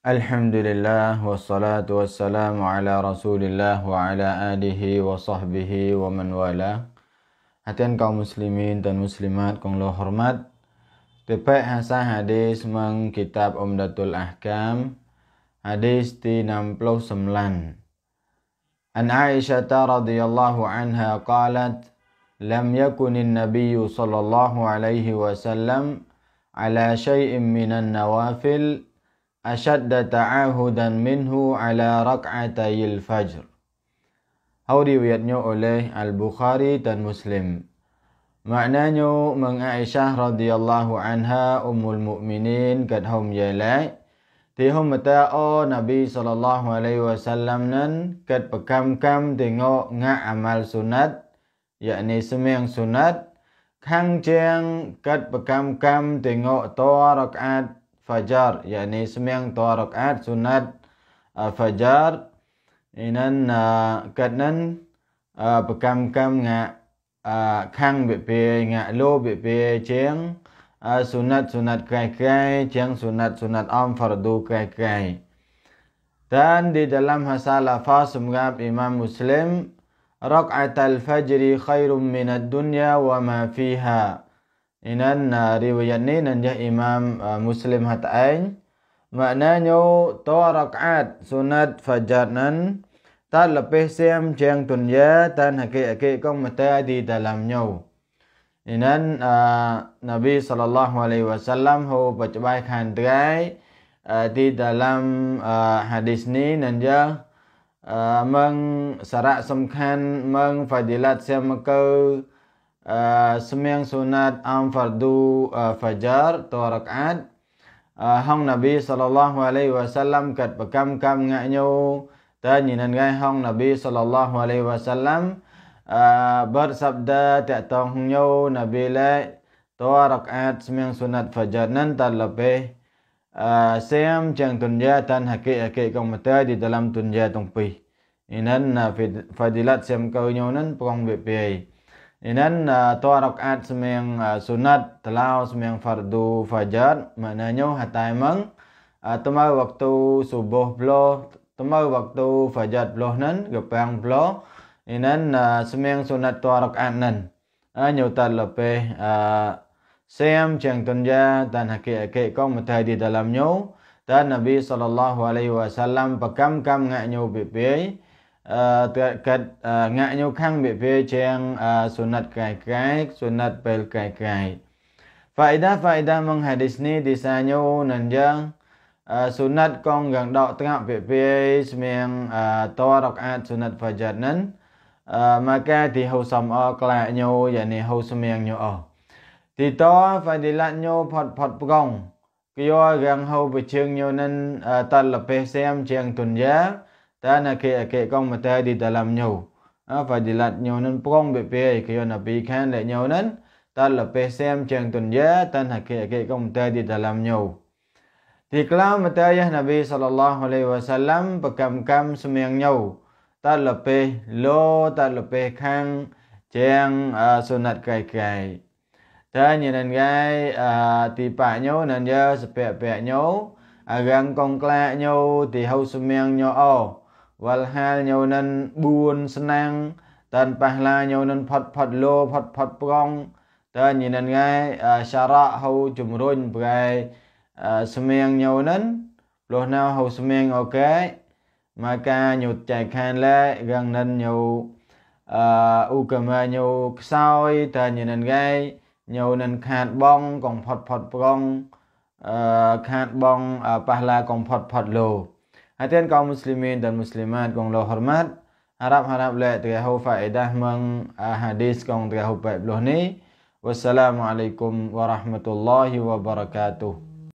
الحمد لله والصلاة والسلام على رسول الله وعلى آله وصحبه wa man wala Hatian kaum muslimin dan muslimat kong lo hormat Tepak hasa hadis meng kitab Umdatul Ahkam Hadis ti 69 An Aisyah radhiyallahu anha qalat لم يكن النبي صلى الله عليه وسلم على شيء من النوافل ashadda ta'ahudan minhu ala raq'atayil fajr. Hau riwayatnya oleh Al-Bukhari dan Muslim. Maknanya Meng Aisyah radhiyallahu anha umul mu'minin kat hum yalai ti hum mata oh, Nabi sallallahu alaihi wasallam nan kat pekam-kam tengok nga amal sunat yakni semeng sunat khang jeng kat pekam-kam tengok to rakaat fajar yakni sembang dua rakaat sunat uh, fajar inan uh, kadnan uh, bekam kam nga uh, kang be be nga lo be be ceng uh, sunat sunat kai kai ceng sunat sunat am fardu kai kai dan di dalam hasal lafaz semoga imam muslim rakaat al fajri khairum min al dunya wa ma fiha inan na riwayat ni nanja imam uh, muslim hatain ain maknanya to rakaat sunat fajar nan ta lepeh sem jeng dunya tan hake ake kong mata di dalam nyau inan uh, nabi sallallahu alaihi wasallam ho pacbai khan dai uh, di dalam uh, hadis ni nanja uh, meng sarak semkan meng fadilat semkau uh, ah, semayang sunat am fardu uh, fajar tua rakaat uh, ah, hong nabi sallallahu alaihi wasallam kat pekam kam ngaknyo dan nyinan gai hong nabi sallallahu alaihi wasallam uh, bersabda tak tong nyo nabi le tua rakaat semayang sunat fajar nan talape uh, Sem jang tunja dan hakik-hakik kong mata di dalam tunja tungpih. Inan uh, fadilat sem kau nyonan perang BPI. Inan uh, to arok at semeng uh, sunat telau semang fardu fajar maknanya hatai mang uh, temal waktu subuh blo temal waktu fajar blo nen, gepang blo inan semang sunat to nen, at nan ah, nyutat lepe sem ceng tunja dan hakik hakik kau mutai di dalam nyu dan Nabi saw pekam kam ngak nyu bebei កើតងាក់ញោខាំងមិវាជាងសុណិតកាយកាយសុណិតពេលកាយកាយ Faedah faedah menghadis ni disanyo nanjang sunat kong gang dok tengah pipi semiang toa rokaat sunat fajar nan maka di hau sam o kelak nyo yakni hau semiang nyo o thì to phải đi lặn nhô phật phật gong kia gang hau bờ chương nhô nên tật là pe xem chiang tuần giác ta na ke ke kong mata di dalam nyu a fadilat nyu nan prong be pe ke yon api khan le nyu nan ta la pe sem chang tun ya ta na ke ke kong ta di dalam nyu thì kalam mata ya nabi sallallahu alaihi wasallam bekam kam semyang nyu ta la pe lo ta la pe khang chang sunat à, kai kai ta như nan gai à, ti pa nyu nan ya sepe pe nyu agang à, kong kla nyu thì hau semyang nyu oh វលហាលញោនិន4ស្នាំងតានបះឡាញោនិនផុតផុតលោផុតផុតប្រងតើញនិនងាយសារៈហៅជំរុញប្រែស្មៀងញោនិនលោះណៅហៅស្មៀងអូកែមកការញូតចែកខានលែរងនិនញោអ៊ូកមាញោខ្សោយតើញនិនងាយញោនិនខាតបងកងផុតផុតប្រងខាតបងបះឡាកងផុតផុតលោ Hatian kaum muslimin dan muslimat kong lo hormat. Harap-harap lek terahu faedah meng ah, hadis kong terahu baik ni. Wassalamualaikum warahmatullahi wabarakatuh.